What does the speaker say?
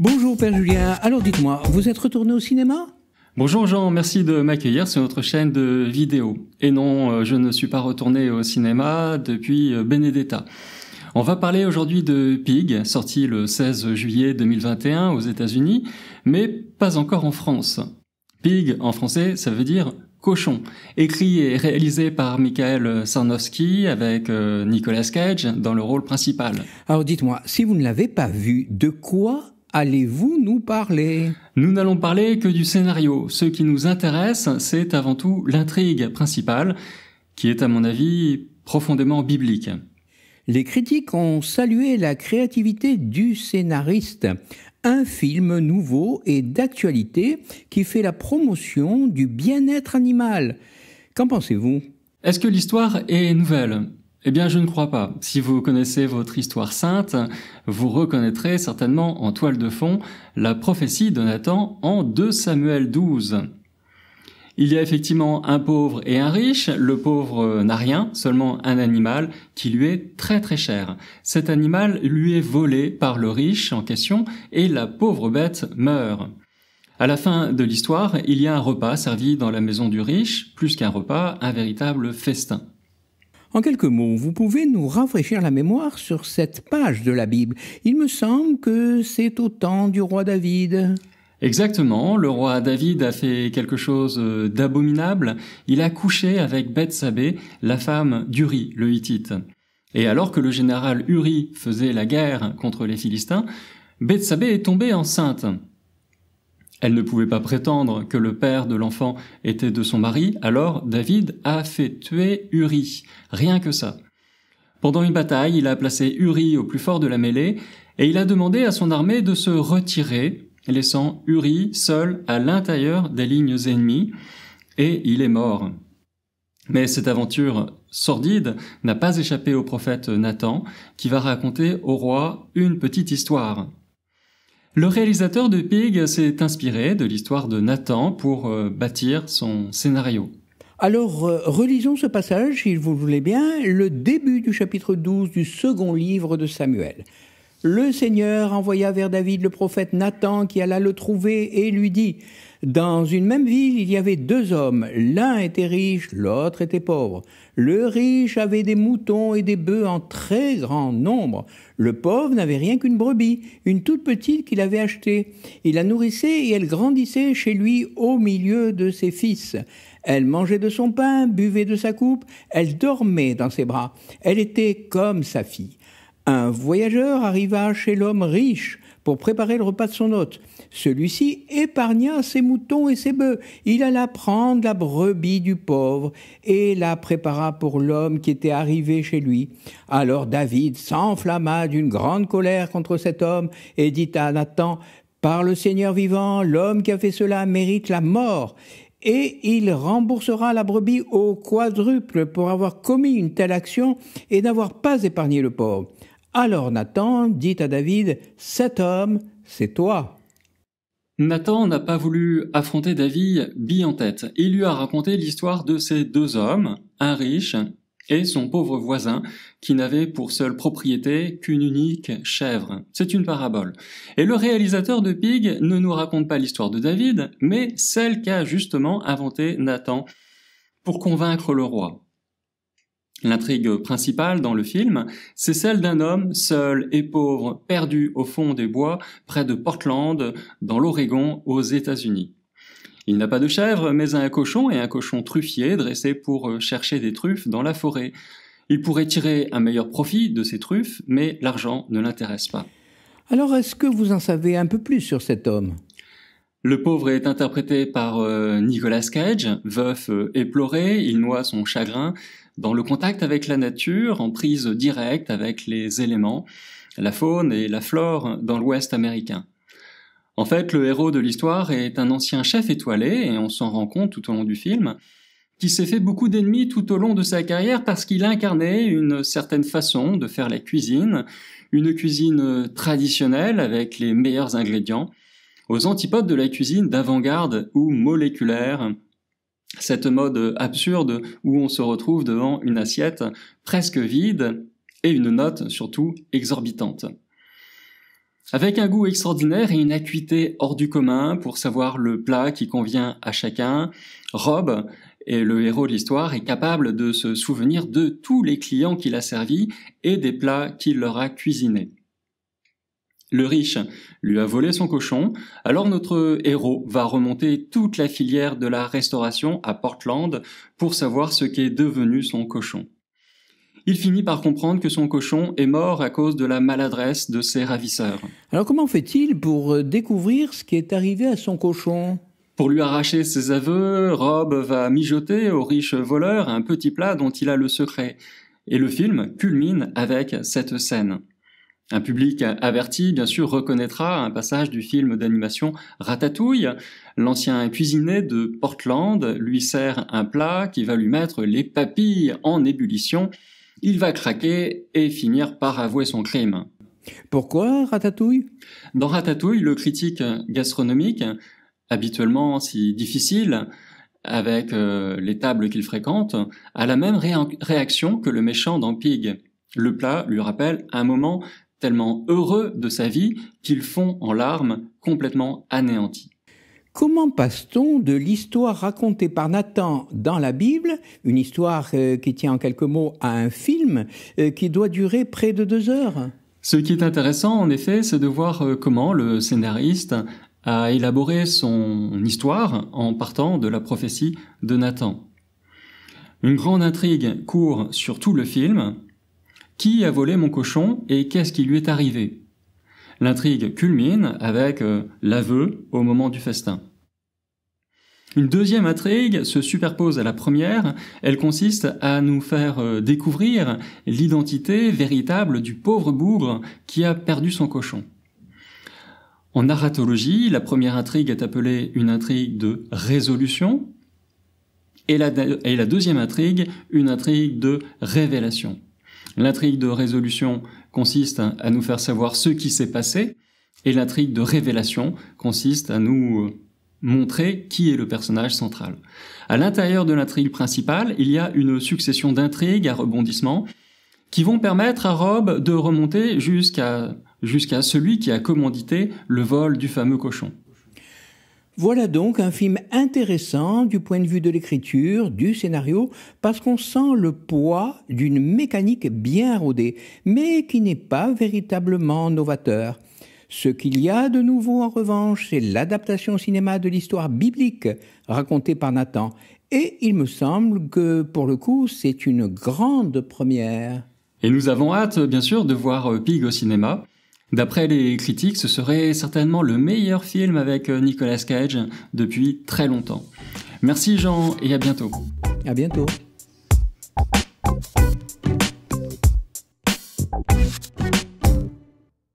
Bonjour Père Julien, alors dites-moi, vous êtes retourné au cinéma Bonjour Jean, merci de m'accueillir sur notre chaîne de vidéos. Et non, euh, je ne suis pas retourné au cinéma depuis euh, Benedetta. On va parler aujourd'hui de Pig, sorti le 16 juillet 2021 aux États-Unis, mais pas encore en France. Pig en français, ça veut dire cochon, écrit et réalisé par Michael Sarnowski avec euh, Nicolas Cage dans le rôle principal. Alors dites-moi, si vous ne l'avez pas vu, de quoi allez-vous nous parler Nous n'allons parler que du scénario. Ce qui nous intéresse, c'est avant tout l'intrigue principale, qui est à mon avis profondément biblique. Les critiques ont salué la créativité du scénariste, un film nouveau et d'actualité qui fait la promotion du bien-être animal. Qu'en pensez-vous Est-ce que l'histoire est nouvelle eh bien, je ne crois pas. Si vous connaissez votre histoire sainte, vous reconnaîtrez certainement en toile de fond la prophétie de Nathan en 2 Samuel 12. Il y a effectivement un pauvre et un riche. Le pauvre n'a rien, seulement un animal qui lui est très très cher. Cet animal lui est volé par le riche en question et la pauvre bête meurt. À la fin de l'histoire, il y a un repas servi dans la maison du riche, plus qu'un repas, un véritable festin. En quelques mots, vous pouvez nous rafraîchir la mémoire sur cette page de la Bible. Il me semble que c'est au temps du roi David. Exactement, le roi David a fait quelque chose euh, d'abominable, il a couché avec Bethsabée, la femme d'Uri, le Hittite. Et alors que le général Uri faisait la guerre contre les Philistins, Bethsabée est tombée enceinte. Elle ne pouvait pas prétendre que le père de l'enfant était de son mari, alors David a fait tuer Uri. Rien que ça. Pendant une bataille, il a placé Uri au plus fort de la mêlée, et il a demandé à son armée de se retirer, laissant Uri seul à l'intérieur des lignes ennemies, et il est mort. Mais cette aventure sordide n'a pas échappé au prophète Nathan, qui va raconter au roi une petite histoire. Le réalisateur de Pig s'est inspiré de l'histoire de Nathan pour euh, bâtir son scénario. Alors, euh, relisons ce passage, si vous le voulez bien, le début du chapitre 12 du second livre de Samuel le Seigneur envoya vers David le prophète Nathan qui alla le trouver et lui dit Dans une même ville, il y avait deux hommes, l'un était riche, l'autre était pauvre. Le riche avait des moutons et des bœufs en très grand nombre. Le pauvre n'avait rien qu'une brebis, une toute petite qu'il avait achetée. Il la nourrissait et elle grandissait chez lui au milieu de ses fils. Elle mangeait de son pain, buvait de sa coupe, elle dormait dans ses bras. Elle était comme sa fille. Un voyageur arriva chez l'homme riche pour préparer le repas de son hôte. Celui-ci épargna ses moutons et ses bœufs. Il alla prendre la brebis du pauvre et la prépara pour l'homme qui était arrivé chez lui. Alors David s'enflamma d'une grande colère contre cet homme et dit à Nathan, Par le Seigneur vivant, l'homme qui a fait cela mérite la mort et il remboursera la brebis au quadruple pour avoir commis une telle action et n'avoir pas épargné le pauvre. Alors Nathan dit à David, Cet homme, c'est toi. Nathan n'a pas voulu affronter David bille en tête. Il lui a raconté l'histoire de ces deux hommes, un riche et son pauvre voisin, qui n'avait pour seule propriété qu'une unique chèvre. C'est une parabole. Et le réalisateur de Pig ne nous raconte pas l'histoire de David, mais celle qu'a justement inventée Nathan pour convaincre le roi. L'intrigue principale dans le film, c'est celle d'un homme seul et pauvre, perdu au fond des bois, près de Portland, dans l'Oregon, aux États-Unis. Il n'a pas de chèvre, mais un cochon et un cochon truffier dressé pour euh, chercher des truffes dans la forêt. Il pourrait tirer un meilleur profit de ces truffes, mais l'argent ne l'intéresse pas. Alors est-ce que vous en savez un peu plus sur cet homme le pauvre est interprété par euh, Nicolas Cage, veuf euh, éploré, il noie son chagrin dans le contact avec la nature, en prise directe avec les éléments, la faune et la flore dans l'Ouest américain. En fait, le héros de l'histoire est un ancien chef étoilé, et on s'en rend compte tout au long du film, qui s'est fait beaucoup d'ennemis tout au long de sa carrière parce qu'il incarnait une certaine façon de faire la cuisine, une cuisine traditionnelle avec les meilleurs ingrédients, aux antipodes de la cuisine d'avant-garde ou moléculaire cette mode absurde où on se retrouve devant une assiette presque vide et une note surtout exorbitante. Avec un goût extraordinaire et une acuité hors du commun pour savoir le plat qui convient à chacun, Rob, et le héros de l'histoire, est capable de se souvenir de tous les clients qu'il a servis et des plats qu'il leur a cuisinés. Le riche lui a volé son cochon, alors notre héros va remonter toute la filière de la restauration à Portland pour savoir ce qu'est devenu son cochon. Il finit par comprendre que son cochon est mort à cause de la maladresse de ses ravisseurs. Alors comment fait-il pour euh, découvrir ce qui est arrivé à son cochon pour lui arracher ses aveux, Rob va mijoter au riche voleur un petit plat dont il a le secret. Et le film culmine avec cette scène. Un public averti, bien sûr, reconnaîtra un passage du film d'animation Ratatouille. L'ancien cuisinier de Portland lui sert un plat qui va lui mettre les papilles en ébullition. Il va craquer et finir par avouer son crime. Pourquoi Ratatouille Dans Ratatouille, le critique gastronomique, habituellement si difficile, avec euh, les tables qu'il fréquente, a la même réaction que le méchant dans Pig. Le plat lui rappelle un moment tellement heureux de sa vie qu'ils font en larmes, complètement anéantis. Comment passe-t-on de l'histoire racontée par Nathan dans la Bible, une histoire euh, qui tient en quelques mots à un film euh, qui doit durer près de deux heures Ce qui est intéressant, en effet, c'est de voir euh, comment le scénariste a élaboré son histoire en partant de la prophétie de Nathan. Une grande intrigue court sur tout le film, qui a volé mon cochon et qu'est-ce qui lui est arrivé L'intrigue culmine avec euh, l'aveu au moment du festin. Une deuxième intrigue se superpose à la première, elle consiste à nous faire euh, découvrir l'identité véritable du pauvre bougre qui a perdu son cochon. En narratologie, la première intrigue est appelée une intrigue de résolution et la deuxième intrigue une intrigue de révélation. L'intrigue de résolution consiste à nous faire savoir ce qui s'est passé, et l'intrigue de révélation consiste à nous euh, montrer qui est le personnage central. À l'intérieur de l'intrigue principale, il y a une succession d'intrigues à rebondissements qui vont permettre à Rob de remonter jusqu'à jusqu'à celui qui a commandité le vol du fameux cochon. Voilà donc un film intéressant du point de vue de l'écriture, du scénario, parce qu'on sent le poids d'une mécanique bien rodée, mais qui n'est pas véritablement novateur. Ce qu'il y a de nouveau en revanche, c'est l'adaptation au cinéma de l'histoire biblique racontée par Nathan, et il me semble que pour le coup c'est une grande première. Et nous avons hâte bien sûr de voir Pig au cinéma. D'après les critiques, ce serait certainement le meilleur film avec euh, Nicolas Cage depuis très longtemps. Merci Jean et à bientôt. À bientôt.